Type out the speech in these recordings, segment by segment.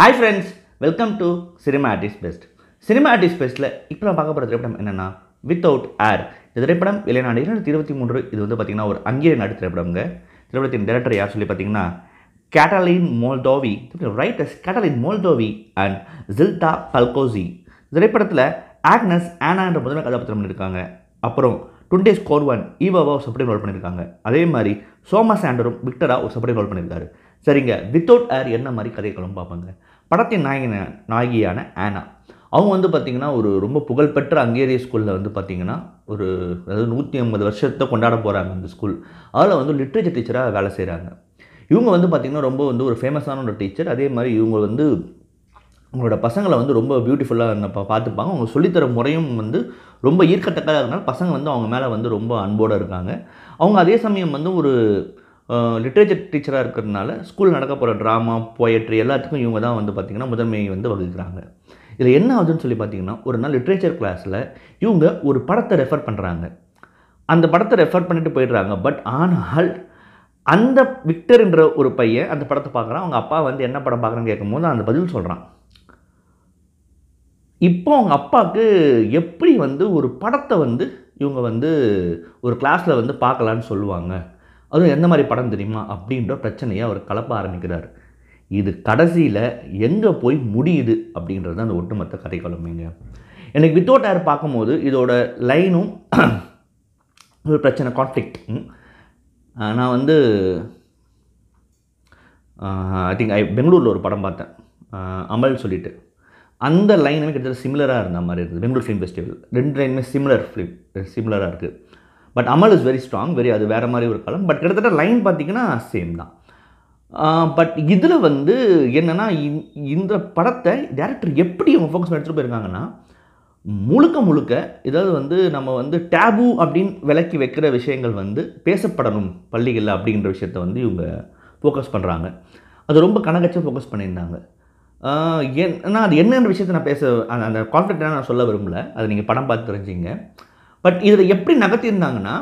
hi friends welcome to cinema artist best cinema artist பெஸ்ட்டில் இப்போ நான் பார்க்க போகிற திரைப்படம் என்னென்னா வித்தவுட் ஏர் இந்த திரைப்படம் வெளிநாடு இரண்டாயிரத்தி இருபத்தி மூன்று இது வந்து பார்த்திங்கன்னா ஒரு அங்கேய நாடு திரைப்படம்ங்க திரைப்படத்தின் டேரக்டர் யார் சொல்லி பார்த்தீங்கன்னா கேட்டலின் மோல்டோவி ரைட்டர்ஸ் கேட்டலின் மோல்டோவி அண்ட் ஜில்டா பல்கோசி திரைப்படத்தில் ஆக்னஸ் ஆனா என்ற முதல்ல கதாபாத்திரம் பண்ணியிருக்காங்க அப்புறம் டுண்டே ஸ்கோர்வன் ஈவாவா ஒரு சப்ரேட் ரோல் பண்ணியிருக்காங்க அதே மாதிரி சோமா சாண்டரும் விக்டரா ஒரு சப்ரேட் ரோல் பண்ணியிருக்காரு சரிங்க வித்தவுட் ஏர் என்ன மாதிரி கதைகளும் பார்ப்பாங்க படத்தின் நாயகின நாயகியான ஆனா அவங்க வந்து பார்த்திங்கன்னா ஒரு ரொம்ப புகழ்பெற்ற அங்கேரிய ஸ்கூலில் வந்து பார்த்திங்கன்னா ஒரு அதாவது நூற்றி ஐம்பது வருஷத்தை கொண்டாட போகிறாங்க அந்த ஸ்கூல் அதில் வந்து லிட்ரேச்சர் டீச்சராக வேலை செய்கிறாங்க இவங்க வந்து பார்த்திங்கன்னா ரொம்ப வந்து ஒரு ஃபேமஸான ஒரு டீச்சர் அதே மாதிரி இவங்க வந்து அவங்களோட பசங்களை வந்து ரொம்ப பியூட்டிஃபுல்லாக பார்த்துப்பாங்க அவங்க சொல்லித்தர முறையும் வந்து ரொம்ப ஈர்க்கத்தக்கதாக இருந்தாலும் பசங்க வந்து அவங்க மேலே வந்து ரொம்ப அன்போடு இருக்காங்க அவங்க அதே சமயம் வந்து ஒரு லிட்ரேச்சர் டீச்சராக இருக்கிறதுனால ஸ்கூல் நடக்க போகிற ட்ராமா போயட்ரி எல்லாத்துக்கும் இவங்க தான் வந்து பார்த்திங்கன்னா முதன்மை வந்து வகுக்கிறாங்க இதில் என்ன ஆகுதுன்னு சொல்லி பார்த்திங்கன்னா ஒரு நாள் லிட்ரேச்சர் கிளாஸில் இவங்க ஒரு படத்தை ரெஃபர் பண்ணுறாங்க அந்த படத்தை ரெஃபர் பண்ணிட்டு போயிடுறாங்க பட் ஆனால் அந்த விக்டர்ன்ற ஒரு பையன் அந்த படத்தை பார்க்குறான் அவங்க அப்பா வந்து என்ன படம் பார்க்குறேன்னு கேட்கும்போது அந்த பதில் சொல்கிறான் இப்போ அவங்க அப்பாவுக்கு எப்படி வந்து ஒரு படத்தை வந்து இவங்க வந்து ஒரு கிளாஸில் வந்து பார்க்கலான்னு சொல்லுவாங்க அதுவும் எந்த மாதிரி படம் தெரியுமா அப்படின்ற பிரச்சனையை அவர் கலப்ப ஆரம்பிக்கிறார் இது கடைசியில் எங்கே போய் முடியுது அப்படின்றது அந்த ஒட்டுமொத்த கதை கதைகளுமேங்க எனக்கு வித்தவுட் ஏர் பார்க்கும்போது இதோட லைனும் ஒரு பிரச்சனை கான்ஃப்ளிக்ட் நான் வந்து ஐ திங்க் ஐ பெங்களூரில் ஒரு படம் பார்த்தேன் அமல் சொல்லிட்டு அந்த லைனுமே கிட்டத்தட்ட சிமிலராக இருந்த மாதிரி இருக்குது பெங்களூர் ஃபிலிம் ஃபெஸ்டிவல் ரெண்டு லைனுமே சிமிலர் ஃபிலிம் சிமிலராக இருக்குது பட் அமல் இஸ் வெரி ஸ்ட்ராங் வெரி அது வேறு மாதிரி ஒரு காலம் பட் கிட்டத்தட்ட லைன் பார்த்திங்கன்னா சேம் தான் பட் இதில் வந்து என்னென்னா இந்த படத்தை டேரக்டர் எப்படி அவங்க ஃபோக்கஸ் எடுத்துகிட்டு போயிருக்காங்கன்னா முழுக்க முழுக்க இதாவது வந்து நம்ம வந்து டேபு அப்படின்னு விளக்கி வைக்கிற விஷயங்கள் வந்து பேசப்படணும் பள்ளிகளில் அப்படிங்கிற விஷயத்த வந்து இவங்க ஃபோக்கஸ் பண்ணுறாங்க அது ரொம்ப கணக்கச்சாக ஃபோக்கஸ் பண்ணியிருந்தாங்க ஏன்னா அது என்னென்ன விஷயத்தை நான் பேச அந்த கான்ஃபிடென்ட்டாக நான் சொல்ல விரும்பல அதை நீங்கள் படம் பார்த்து தெரிஞ்சிங்க பட் இதில் எப்படி நகர்த்தியிருந்தாங்கன்னா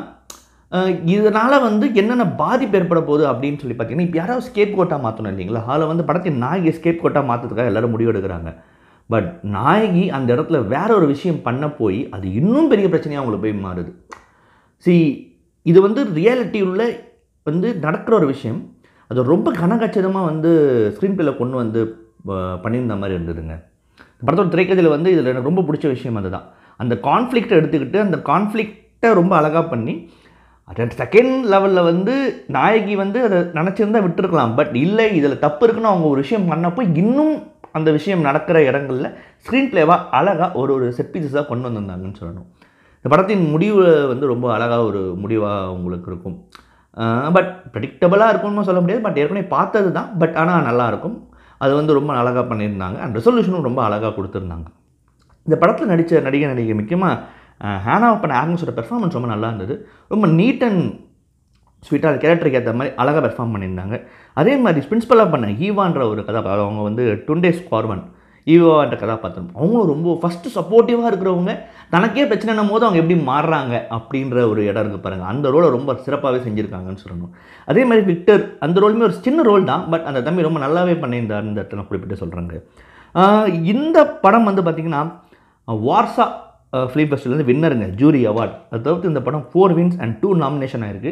இதனால் வந்து என்னென்ன பாதிப்பு ஏற்பட போகுது அப்படின்னு சொல்லி பார்த்தீங்கன்னா இப்போ யாராவது ஸ்கேப் கோட்டாக மாற்றணும் இல்லைங்களா அதில் வந்து படத்தின் நாயகி ஸ்கேப் கோட்டாக மாற்றுறதுக்காக எல்லோரும் முடிவு எடுக்கிறாங்க பட் நாயகி அந்த இடத்துல வேற ஒரு விஷயம் பண்ண போய் அது இன்னும் பெரிய பிரச்சனையாக அவங்களுக்கு போய் மாறுது சி இது வந்து ரியாலிட்டி உள்ள வந்து நடக்கிற ஒரு விஷயம் அது ரொம்ப கனகச்சிதமாக வந்து ஸ்க்ரீன் பிளே கொண்டு வந்து பண்ணியிருந்த மாதிரி இருந்ததுங்க படத்தோட திரைக்கதையில் வந்து இதில் எனக்கு ரொம்ப பிடிச்ச விஷயம் அதுதான் அந்த கான்ஃப்ளிக்டை எடுத்துக்கிட்டு அந்த கான்ஃப்ளிக்டை ரொம்ப அழகாக பண்ணி அட் செகண்ட் லெவலில் வந்து நாயகி வந்து அதை நினச்சிருந்தா விட்டுருக்கலாம் பட் இல்லை இதில் தப்பு இருக்குன்னு அவங்க ஒரு விஷயம் பண்ணப்போ இன்னும் அந்த விஷயம் நடக்கிற இடங்களில் ஸ்க்ரீன் பிளேவாக அழகாக ஒரு ஒரு செட் பீசஸாக கொண்டு வந்திருந்தாங்கன்னு சொல்லணும் இந்த படத்தின் முடிவு வந்து ரொம்ப அழகாக ஒரு முடிவாக அவங்களுக்கு இருக்கும் பட் ப்ரெடிக்டபுளாக இருக்கும்னு சொல்ல முடியாது பட் ஏற்கனவே பார்த்தது தான் பட் ஆனால் நல்லாயிருக்கும் அது வந்து ரொம்ப அழகாக பண்ணியிருந்தாங்க அண்ட் ரெசல்யூஷனும் ரொம்ப அழகாக கொடுத்துருந்தாங்க இந்த படத்தில் நடித்த நடிகை நடிகை முக்கியமாக ஹேனா பண்ண ஆக்னஸோட பெர்ஃபார்மன்ஸ் ரொம்ப நல்லா இருந்தது ரொம்ப நீட் அண்ட் ஸ்வீட்டாக அந்த கேரக்டருக்கு ஏற்ற மாதிரி அழகாக பெர்ஃபார்ம் பண்ணியிருந்தாங்க அதே மாதிரி பிரின்ஸ்பலாக பண்ண ஈவான்ற ஒரு கதாபாத்திரம் அவங்க வந்து டுண்டே கார்வன் ஈவான்ற கதாபாத்திரம் அவங்களும் ரொம்ப ஃபஸ்ட்டு சப்போர்ட்டிவாக இருக்கிறவங்க தனக்கே பிரச்சனைன்னும் போது அவங்க எப்படி மாறுறாங்க அப்படின்ற ஒரு இடம் இருக்குது பாருங்கள் அந்த ரோலை ரொம்ப சிறப்பாகவே செஞ்சுருக்காங்கன்னு சொல்லணும் அதே மாதிரி விக்டர் அந்த ரோலுமே ஒரு சின்ன ரோல் தான் பட் அந்த தம்பி ரொம்ப நல்லாவே பண்ணியிருந்தார் இந்த இடத்துல குறிப்பிட்டு சொல்கிறாங்க இந்த படம் வந்து பார்த்திங்கன்னா வார்சா ஃபிலிம் ஃபெஸ்டிவல்லேருந்து வின்னருங்க ஜூரி அவார்ட் அது தவிர்த்து இந்த படம் four wins and two nomination ஆகிருக்கு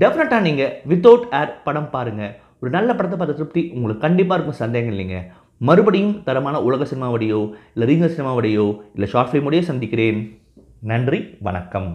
டெஃபினட்டாக நீங்கள் வித்தவுட் ஏர் படம் பாருங்கள் ஒரு நல்ல படத்தை பார்த்த திருப்தி உங்களுக்கு கண்டிப்பாக இருக்கும் சந்தேகம் இல்லைங்க மறுபடியும் தரமான உலக சினிமாவோடையோ இல்லை ரீங்க சினிமாவோடையோ இல்லை ஷார்ட் ஃபிலிமோடையோ சந்திக்கிறேன் நன்றி வணக்கம்